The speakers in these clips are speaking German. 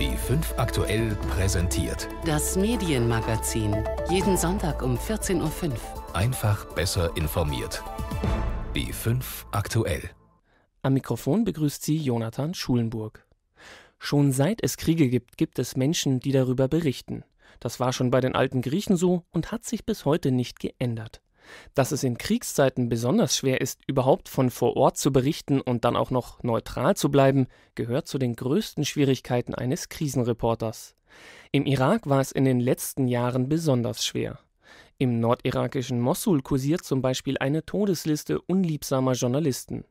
B5 aktuell präsentiert. Das Medienmagazin. Jeden Sonntag um 14.05 Uhr. Einfach besser informiert. B5 aktuell. Am Mikrofon begrüßt Sie Jonathan Schulenburg. Schon seit es Kriege gibt, gibt es Menschen, die darüber berichten. Das war schon bei den alten Griechen so und hat sich bis heute nicht geändert dass es in Kriegszeiten besonders schwer ist, überhaupt von vor Ort zu berichten und dann auch noch neutral zu bleiben, gehört zu den größten Schwierigkeiten eines Krisenreporters. Im Irak war es in den letzten Jahren besonders schwer. Im nordirakischen Mossul kursiert zum Beispiel eine Todesliste unliebsamer Journalisten.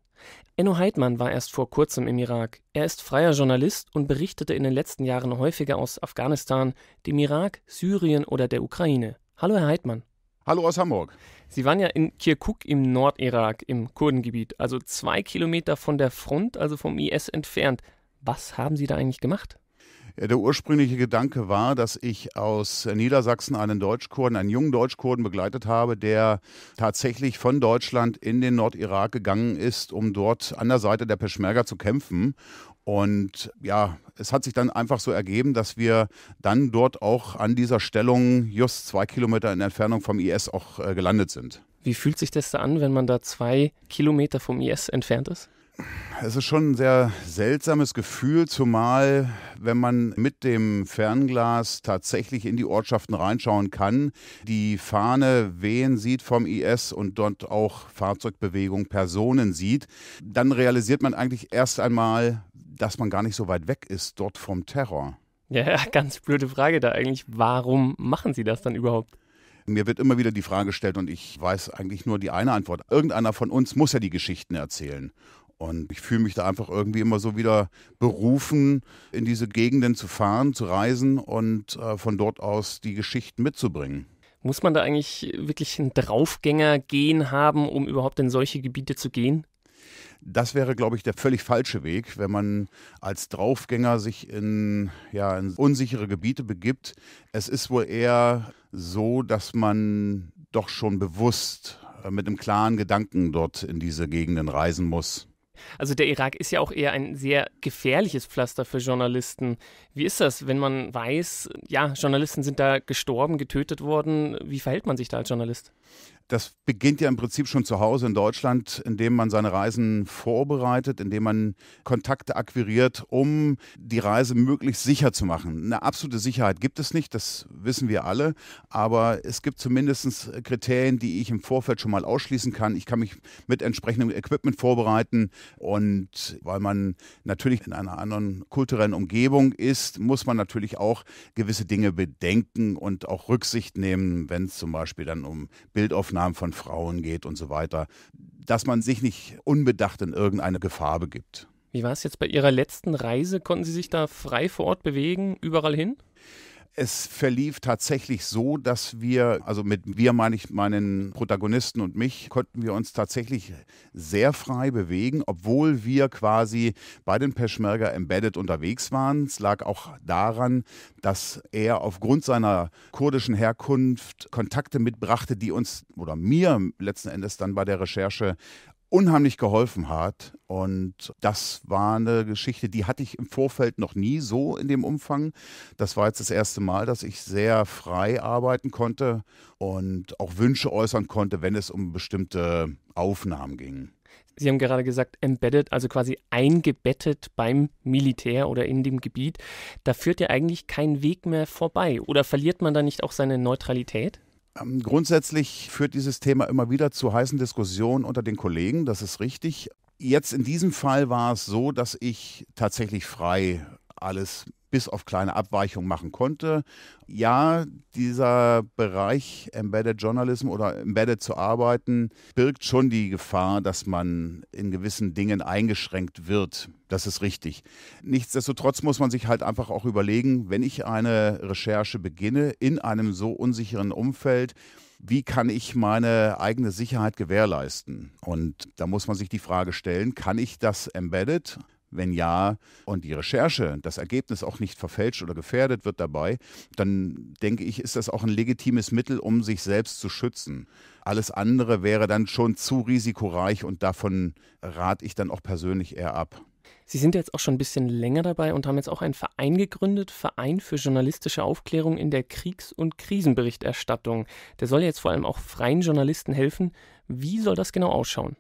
Enno Heidmann war erst vor kurzem im Irak. Er ist freier Journalist und berichtete in den letzten Jahren häufiger aus Afghanistan, dem Irak, Syrien oder der Ukraine. Hallo, Herr Heidmann. Hallo aus Hamburg. Sie waren ja in Kirkuk im Nordirak, im Kurdengebiet, also zwei Kilometer von der Front, also vom IS entfernt. Was haben Sie da eigentlich gemacht? Der ursprüngliche Gedanke war, dass ich aus Niedersachsen einen Deutschkurden, einen jungen Deutschkurden begleitet habe, der tatsächlich von Deutschland in den Nordirak gegangen ist, um dort an der Seite der Peschmerga zu kämpfen. Und ja, es hat sich dann einfach so ergeben, dass wir dann dort auch an dieser Stellung just zwei Kilometer in Entfernung vom IS auch äh, gelandet sind. Wie fühlt sich das da an, wenn man da zwei Kilometer vom IS entfernt ist? Es ist schon ein sehr seltsames Gefühl, zumal wenn man mit dem Fernglas tatsächlich in die Ortschaften reinschauen kann, die Fahne wehen sieht vom IS und dort auch Fahrzeugbewegung, Personen sieht, dann realisiert man eigentlich erst einmal, dass man gar nicht so weit weg ist dort vom Terror? Ja, ganz blöde Frage da eigentlich. Warum machen Sie das dann überhaupt? Mir wird immer wieder die Frage gestellt und ich weiß eigentlich nur die eine Antwort. Irgendeiner von uns muss ja die Geschichten erzählen. Und ich fühle mich da einfach irgendwie immer so wieder berufen, in diese Gegenden zu fahren, zu reisen und äh, von dort aus die Geschichten mitzubringen. Muss man da eigentlich wirklich einen draufgänger gehen haben, um überhaupt in solche Gebiete zu gehen? Das wäre, glaube ich, der völlig falsche Weg, wenn man als Draufgänger sich in, ja, in unsichere Gebiete begibt. Es ist wohl eher so, dass man doch schon bewusst äh, mit einem klaren Gedanken dort in diese Gegenden reisen muss. Also der Irak ist ja auch eher ein sehr gefährliches Pflaster für Journalisten. Wie ist das, wenn man weiß, ja, Journalisten sind da gestorben, getötet worden? Wie verhält man sich da als Journalist? Das beginnt ja im Prinzip schon zu Hause in Deutschland, indem man seine Reisen vorbereitet, indem man Kontakte akquiriert, um die Reise möglichst sicher zu machen. Eine absolute Sicherheit gibt es nicht, das wissen wir alle, aber es gibt zumindest Kriterien, die ich im Vorfeld schon mal ausschließen kann. Ich kann mich mit entsprechendem Equipment vorbereiten und weil man natürlich in einer anderen kulturellen Umgebung ist, muss man natürlich auch gewisse Dinge bedenken und auch Rücksicht nehmen, wenn es zum Beispiel dann um Bildaufnahmen Aufnahmen von Frauen geht und so weiter, dass man sich nicht unbedacht in irgendeine Gefahr begibt. Wie war es jetzt bei Ihrer letzten Reise? Konnten Sie sich da frei vor Ort bewegen, überall hin? es verlief tatsächlich so, dass wir, also mit wir meine ich meinen Protagonisten und mich, konnten wir uns tatsächlich sehr frei bewegen, obwohl wir quasi bei den Peschmerga embedded unterwegs waren. Es lag auch daran, dass er aufgrund seiner kurdischen Herkunft Kontakte mitbrachte, die uns oder mir letzten Endes dann bei der Recherche unheimlich geholfen hat. Und das war eine Geschichte, die hatte ich im Vorfeld noch nie so in dem Umfang. Das war jetzt das erste Mal, dass ich sehr frei arbeiten konnte und auch Wünsche äußern konnte, wenn es um bestimmte Aufnahmen ging. Sie haben gerade gesagt, embedded, also quasi eingebettet beim Militär oder in dem Gebiet. Da führt ja eigentlich kein Weg mehr vorbei. Oder verliert man da nicht auch seine Neutralität? Ähm, grundsätzlich führt dieses Thema immer wieder zu heißen Diskussionen unter den Kollegen, das ist richtig. Jetzt in diesem Fall war es so, dass ich tatsächlich frei alles bis auf kleine Abweichungen machen konnte. Ja, dieser Bereich Embedded Journalism oder Embedded zu arbeiten, birgt schon die Gefahr, dass man in gewissen Dingen eingeschränkt wird. Das ist richtig. Nichtsdestotrotz muss man sich halt einfach auch überlegen, wenn ich eine Recherche beginne in einem so unsicheren Umfeld, wie kann ich meine eigene Sicherheit gewährleisten? Und da muss man sich die Frage stellen, kann ich das embedded wenn ja und die Recherche, das Ergebnis auch nicht verfälscht oder gefährdet wird dabei, dann denke ich, ist das auch ein legitimes Mittel, um sich selbst zu schützen. Alles andere wäre dann schon zu risikoreich und davon rate ich dann auch persönlich eher ab. Sie sind jetzt auch schon ein bisschen länger dabei und haben jetzt auch einen Verein gegründet, Verein für journalistische Aufklärung in der Kriegs- und Krisenberichterstattung. Der soll jetzt vor allem auch freien Journalisten helfen. Wie soll das genau ausschauen?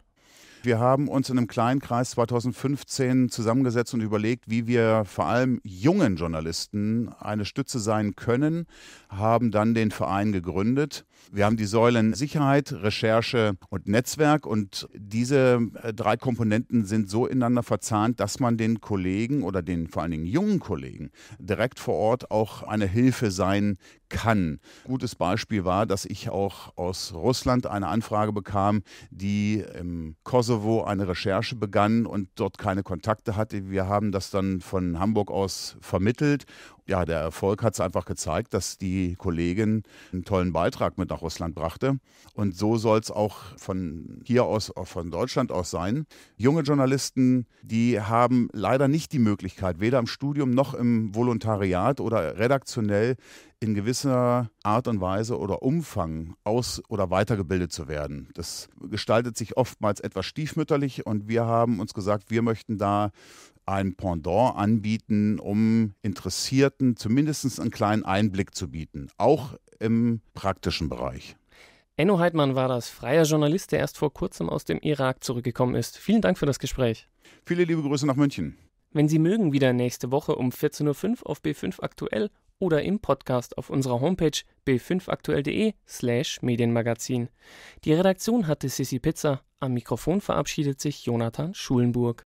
Wir haben uns in einem kleinen Kreis 2015 zusammengesetzt und überlegt, wie wir vor allem jungen Journalisten eine Stütze sein können, haben dann den Verein gegründet. Wir haben die Säulen Sicherheit, Recherche und Netzwerk und diese äh, drei Komponenten sind so ineinander verzahnt, dass man den Kollegen oder den vor allen Dingen jungen Kollegen direkt vor Ort auch eine Hilfe sein kann. Gutes Beispiel war, dass ich auch aus Russland eine Anfrage bekam, die im Kosovo eine Recherche begann und dort keine Kontakte hatte. Wir haben das dann von Hamburg aus vermittelt ja, der Erfolg hat es einfach gezeigt, dass die Kollegin einen tollen Beitrag mit nach Russland brachte. Und so soll es auch von hier aus, auch von Deutschland aus sein. Junge Journalisten, die haben leider nicht die Möglichkeit, weder im Studium noch im Volontariat oder redaktionell in gewisser Art und Weise oder Umfang aus- oder weitergebildet zu werden. Das gestaltet sich oftmals etwas stiefmütterlich und wir haben uns gesagt, wir möchten da ein Pendant anbieten, um interessierten Leuten zumindest einen kleinen Einblick zu bieten, auch im praktischen Bereich. Enno Heidmann war das, freier Journalist, der erst vor kurzem aus dem Irak zurückgekommen ist. Vielen Dank für das Gespräch. Viele liebe Grüße nach München. Wenn Sie mögen, wieder nächste Woche um 14.05 Uhr auf B5 aktuell oder im Podcast auf unserer Homepage b5aktuell.de slash Medienmagazin. Die Redaktion hatte Sissi Pizza, am Mikrofon verabschiedet sich Jonathan Schulenburg.